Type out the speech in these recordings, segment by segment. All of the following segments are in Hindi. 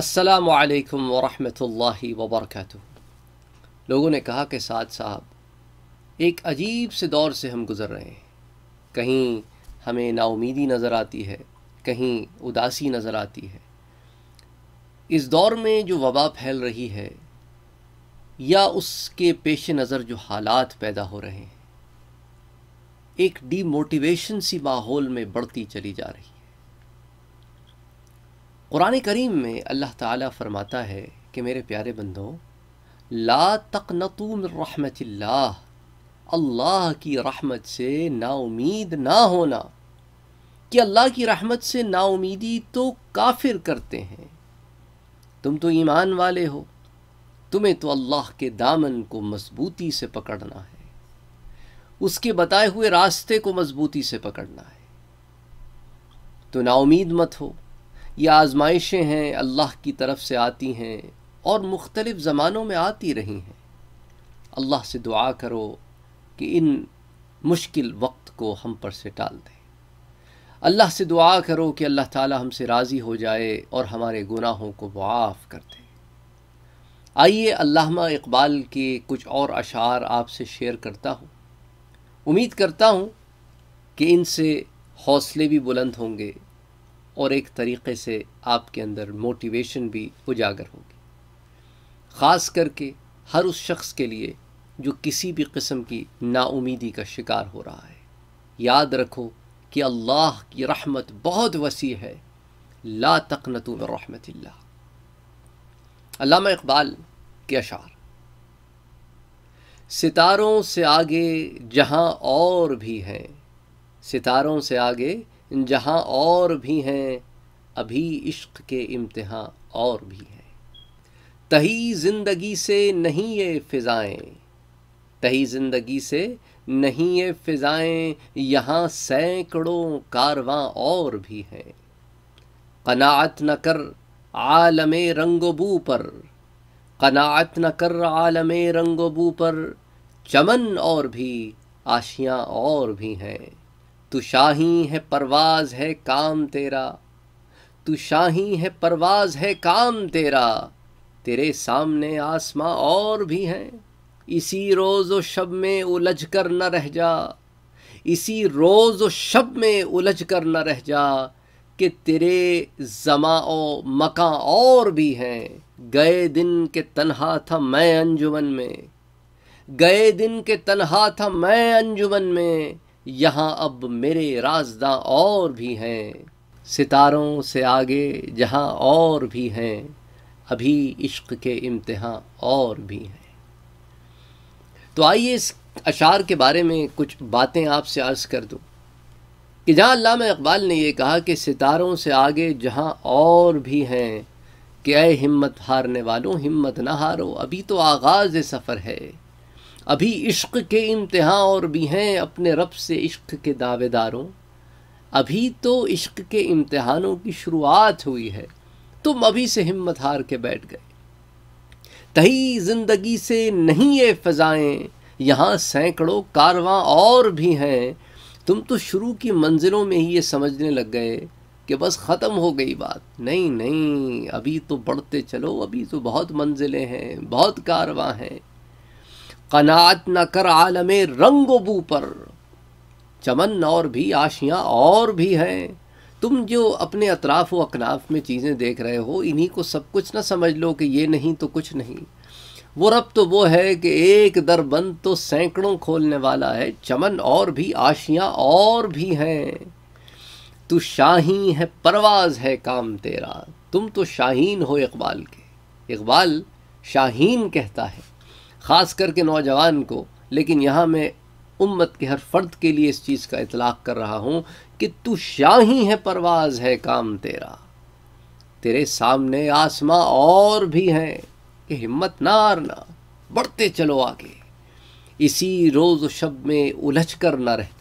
असलकम वरहि वबरक लोगों ने कहा कि साद साहब एक अजीब से दौर से हम गुज़र रहे हैं कहीं हमें नाउमीदी नज़र आती है कहीं उदासी नज़र आती है इस दौर में जो वबा फैल रही है या उसके पेश नज़र जो हालात पैदा हो रहे हैं एक डीमोटिवेशन सी माहौल में बढ़ती चली जा रही है कुरान करीम में अल्लाह ताला फरमाता है कि मेरे प्यारे बंदों ला रहमत अल्लाह अल्लाह की रहमत से नाउमीद ना होना कि अल्लाह की रहमत से नाउमीदी तो काफिर करते हैं तुम तो ईमान वाले हो तुम्हें तो अल्लाह के दामन को मजबूती से पकड़ना है उसके बताए हुए रास्ते को मजबूती से पकड़ना है तो नाउमीद मत हो ये आजमाइशें हैं अल्लाह की तरफ से आती हैं और मुख्तलिफ़ ज़मानों में आती रही हैं अल्लाह से दुआ करो कि इन मुश्किल वक्त को हम पर से टाल दें अल्लाह से दुआ करो कि अल्लाह ताला हमसे राज़ी हो जाए और हमारे गुनाहों को माफ़ कर दे आइए अल्लामा इकबाल के कुछ और अशार आपसे शेयर करता हूँ उम्मीद करता हूँ कि इनसे हौसले भी बुलंद होंगे और एक तरीक़े से आपके अंदर मोटिवेशन भी उजागर होगी ख़ास करके हर उस शख्स के लिए जो किसी भी किस्म की नाउमीदी का शिकार हो रहा है याद रखो कि अल्लाह की रहमत बहुत वसी है ला तकनतुम रहमत अल्लाह इकबाल के अशार सितारों से आगे जहाँ और भी हैं सितारों से आगे जहाँ और भी हैं अभी इश्क के इम्तहा और भी हैं तही ज़िंदगी से नहीं ये फ़िज़ाएँ तही ज़िंदगी से नहीं ये फ़िज़ाएँ यहाँ सैकड़ों कारवां और भी हैं कनात न कर आलम रंगबू पर कनात न कर आलम रंगबू पर चमन और भी आशियाँ और भी हैं तू शाही है परवाज है काम तेरा तू शाही है परवाज है काम तेरा तेरे सामने आसमां और भी हैं इसी रोज़ व शब में उलझ कर न रह जा इसी रोज़ व शब में उलझ कर न रह जा कि तेरे जमा व मका और भी हैं गए दिन के तनहा था मैं अंजुमन में गए दिन के तनहा था मैं अंजुमन में यहाँ अब मेरे राजदा और भी हैं सितारों से आगे जहाँ और भी हैं अभी इश्क के इम्तहा और भी हैं तो आइए इस अशार के बारे में कुछ बातें आपसे अर्ज़ कर दूँ कि जहाँ अल्लाह इकबाल ने यह कहा कि सितारों से आगे जहाँ और भी हैं कि अय हिम्मत हारने वालों हिम्मत ना हारो अभी तो आगाज़ सफ़र है अभी इश्क के इम्तहा और भी हैं अपने रब से इश्क के दावेदारों अभी तो इश्क के इम्तहानों की शुरुआत हुई है तुम अभी से हिम्मत हार के बैठ गए तही जिंदगी से नहीं ये फजाएं यहाँ सैकड़ों कारवां और भी हैं तुम तो शुरू की मंजिलों में ही ये समझने लग गए कि बस ख़त्म हो गई बात नहीं नहीं अभी तो बढ़ते चलो अभी तो बहुत मंजिलें हैं बहुत कारवां हैं कनात न कर आलम रंग बू पर चमन और भी आशियाँ और भी हैं तुम जो अपने अतराफ़ व अकनाफ में चीज़ें देख रहे हो इन्हीं को सब कुछ ना समझ लो कि ये नहीं तो कुछ नहीं वो रब तो वो है कि एक दर बंद तो सैकड़ों खोलने वाला है चमन और भी आशियाँ और भी हैं तू शाही है परवाज है काम तेरा तुम तो शाहीन हो इकबाल के इकबाल शाहीन कहता है ख़ास करके नौजवान को लेकिन यहाँ मैं उम्मत के हर फ़र्द के लिए इस चीज़ का इतलाक़ कर रहा हूँ कि तू शाही है परवाज़ है काम तेरा तेरे सामने आसमां और भी हैं कि हिम्मत ना हारना बढ़ते चलो आगे इसी रोज़ शब में उलझ कर ना रहना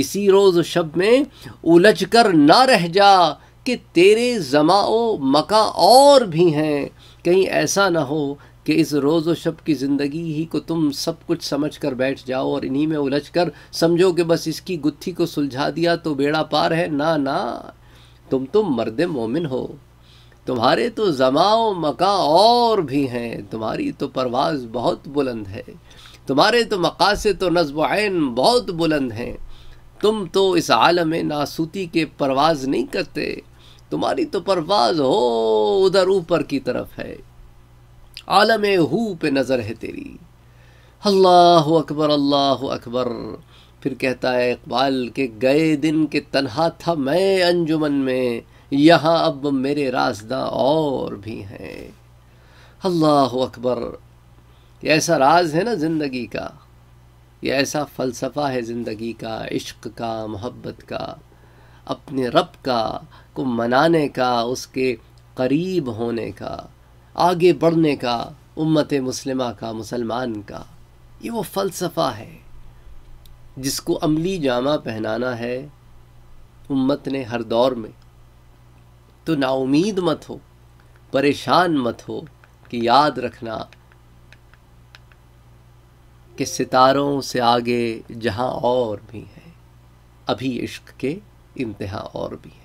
इसी रोज़ शब में उलझ कर ना रह जा कि तेरे जमाओ मका और भी हैं कहीं ऐसा ना हो कि इस रोज़ शब की ज़िंदगी ही को तुम सब कुछ समझ कर बैठ जाओ और इन्हीं में उलझ कर समझो कि बस इसकी गुत्थी को सुलझा दिया तो बेड़ा पार है ना ना तुम तो मर्द मोमिन हो तुम्हारे तो जमाओ मका और भी हैं तुम्हारी तो परवाज़ बहुत बुलंद है तुम्हारे तो मकासे तो नजब आन बहुत बुलंद हैं तुम तो इस आलम नासूती के परवाज़ नहीं करते तुम्हारी तो परवाज़ हो उधर ऊपर की तरफ है आलम हु पे नज़र है तेरी अल्लाह अकबर अल्लाह अकबर फिर कहता है इकबाल के गए दिन के तनहा था मैं अंजुमन में यहाँ अब मेरे रासदा और भी हैं अल्लाह अकबर ये ऐसा राज है ना ज़िंदगी का ये ऐसा फ़लसफ़ा है ज़िंदगी का इश्क का मोहब्बत का अपने रब का को मनाने का उसके करीब होने का आगे बढ़ने का उम्मत मुसलमा का मुसलमान का ये वो फ़लसफ़ा है जिसको अमली जामा पहनाना है उम्मत ने हर दौर में तो नाउमीद मत हो परेशान मत हो कि याद रखना कि सितारों से आगे जहां और भी हैं अभी इश्क के इंतहा और भी हैं